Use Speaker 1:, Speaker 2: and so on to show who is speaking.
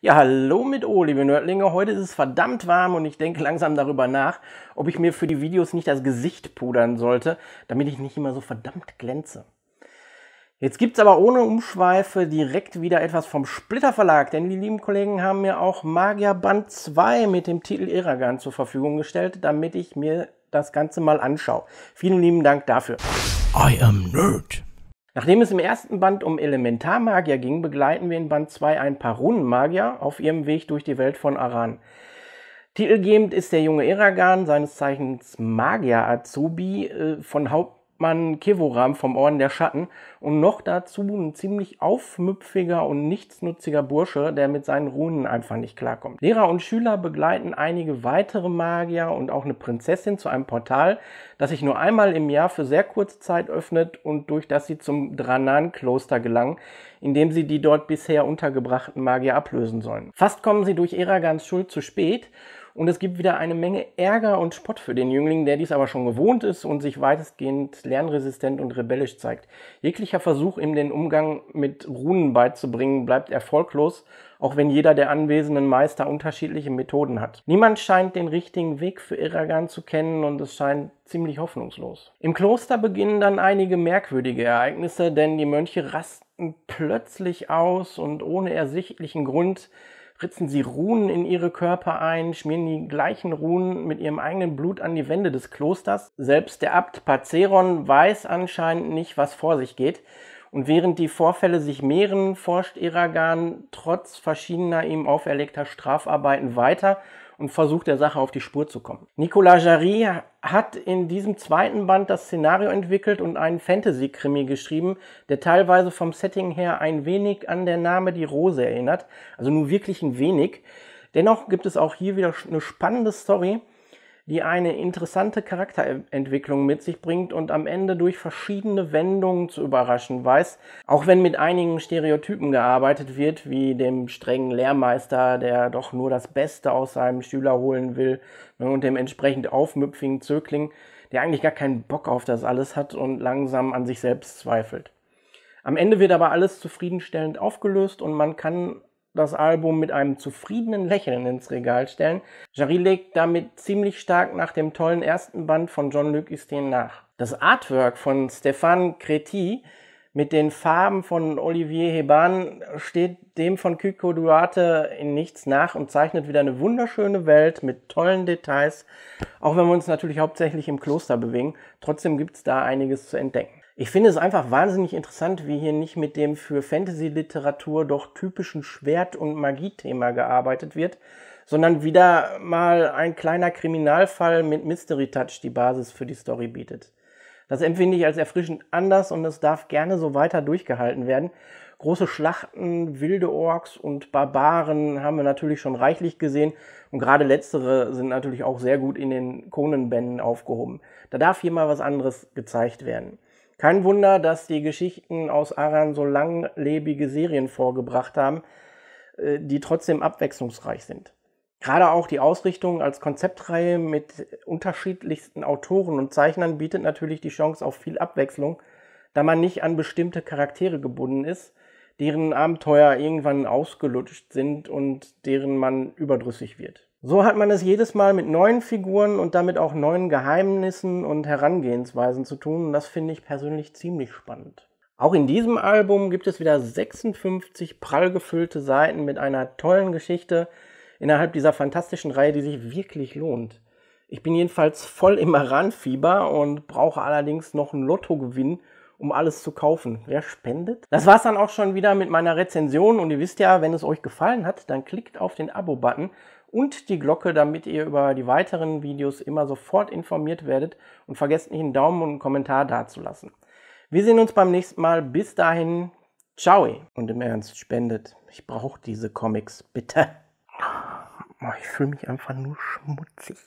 Speaker 1: Ja, hallo mit O, liebe Nördlinge. Heute ist es verdammt warm und ich denke langsam darüber nach, ob ich mir für die Videos nicht das Gesicht pudern sollte, damit ich nicht immer so verdammt glänze. Jetzt gibt es aber ohne Umschweife direkt wieder etwas vom Splitter Verlag, denn die lieben Kollegen haben mir auch Magier Band 2 mit dem Titel Eragan zur Verfügung gestellt, damit ich mir das Ganze mal anschaue. Vielen lieben Dank dafür. I am Nerd. Nachdem es im ersten Band um Elementarmagier ging, begleiten wir in Band 2 ein paar Runenmagier auf ihrem Weg durch die Welt von Aran. Titelgebend ist der junge Eragan, seines Zeichens Magier Azubi, äh, von Haupt man Kevoram vom Orden der Schatten und noch dazu ein ziemlich aufmüpfiger und nichtsnutziger Bursche, der mit seinen Runen einfach nicht klarkommt. Lehrer und Schüler begleiten einige weitere Magier und auch eine Prinzessin zu einem Portal, das sich nur einmal im Jahr für sehr kurze Zeit öffnet und durch das sie zum Dranan-Kloster gelangen, in dem sie die dort bisher untergebrachten Magier ablösen sollen. Fast kommen sie durch Eragans Schuld zu spät und es gibt wieder eine Menge Ärger und Spott für den Jüngling, der dies aber schon gewohnt ist und sich weitestgehend lernresistent und rebellisch zeigt. Jeglicher Versuch, ihm den Umgang mit Runen beizubringen, bleibt erfolglos, auch wenn jeder der anwesenden Meister unterschiedliche Methoden hat. Niemand scheint den richtigen Weg für Eragan zu kennen und es scheint ziemlich hoffnungslos. Im Kloster beginnen dann einige merkwürdige Ereignisse, denn die Mönche rasten plötzlich aus und ohne ersichtlichen Grund spritzen sie Runen in ihre Körper ein, schmieren die gleichen Runen mit ihrem eigenen Blut an die Wände des Klosters. Selbst der Abt Paceron weiß anscheinend nicht, was vor sich geht. Und während die Vorfälle sich mehren, forscht Iragan trotz verschiedener ihm auferlegter Strafarbeiten weiter und versucht der Sache auf die Spur zu kommen. Nicolas Jarry hat in diesem zweiten Band das Szenario entwickelt und einen Fantasy-Krimi geschrieben, der teilweise vom Setting her ein wenig an der Name Die Rose erinnert, also nur wirklich ein wenig. Dennoch gibt es auch hier wieder eine spannende Story, die eine interessante Charakterentwicklung mit sich bringt und am Ende durch verschiedene Wendungen zu überraschen weiß, auch wenn mit einigen Stereotypen gearbeitet wird, wie dem strengen Lehrmeister, der doch nur das Beste aus seinem Schüler holen will, ne, und dem entsprechend aufmüpfigen Zögling, der eigentlich gar keinen Bock auf das alles hat und langsam an sich selbst zweifelt. Am Ende wird aber alles zufriedenstellend aufgelöst und man kann das Album mit einem zufriedenen Lächeln ins Regal stellen. Jarry legt damit ziemlich stark nach dem tollen ersten Band von John Luc Istin nach. Das Artwork von Stéphane Créti mit den Farben von Olivier Heban steht dem von Kiko Duarte in nichts nach und zeichnet wieder eine wunderschöne Welt mit tollen Details, auch wenn wir uns natürlich hauptsächlich im Kloster bewegen. Trotzdem gibt es da einiges zu entdecken. Ich finde es einfach wahnsinnig interessant, wie hier nicht mit dem für Fantasy-Literatur doch typischen Schwert- und Magie-Thema gearbeitet wird, sondern wieder mal ein kleiner Kriminalfall mit Mystery-Touch die Basis für die Story bietet. Das empfinde ich als erfrischend anders und es darf gerne so weiter durchgehalten werden. Große Schlachten, wilde Orks und Barbaren haben wir natürlich schon reichlich gesehen und gerade letztere sind natürlich auch sehr gut in den Konenbänden aufgehoben. Da darf hier mal was anderes gezeigt werden. Kein Wunder, dass die Geschichten aus Aran so langlebige Serien vorgebracht haben, äh, die trotzdem abwechslungsreich sind. Gerade auch die Ausrichtung als Konzeptreihe mit unterschiedlichsten Autoren und Zeichnern bietet natürlich die Chance auf viel Abwechslung, da man nicht an bestimmte Charaktere gebunden ist, deren Abenteuer irgendwann ausgelutscht sind und deren man überdrüssig wird. So hat man es jedes Mal mit neuen Figuren und damit auch neuen Geheimnissen und Herangehensweisen zu tun und das finde ich persönlich ziemlich spannend. Auch in diesem Album gibt es wieder 56 prall gefüllte Seiten mit einer tollen Geschichte, innerhalb dieser fantastischen Reihe, die sich wirklich lohnt. Ich bin jedenfalls voll im Maran-Fieber und brauche allerdings noch einen Lottogewinn, um alles zu kaufen. Wer spendet? Das war's dann auch schon wieder mit meiner Rezension und ihr wisst ja, wenn es euch gefallen hat, dann klickt auf den Abo-Button und die Glocke, damit ihr über die weiteren Videos immer sofort informiert werdet und vergesst nicht einen Daumen und einen Kommentar dazulassen. Wir sehen uns beim nächsten Mal. Bis dahin, ciao. Und im Ernst, spendet. Ich brauche diese Comics, bitte. Oh, ich fühle mich einfach nur schmutzig.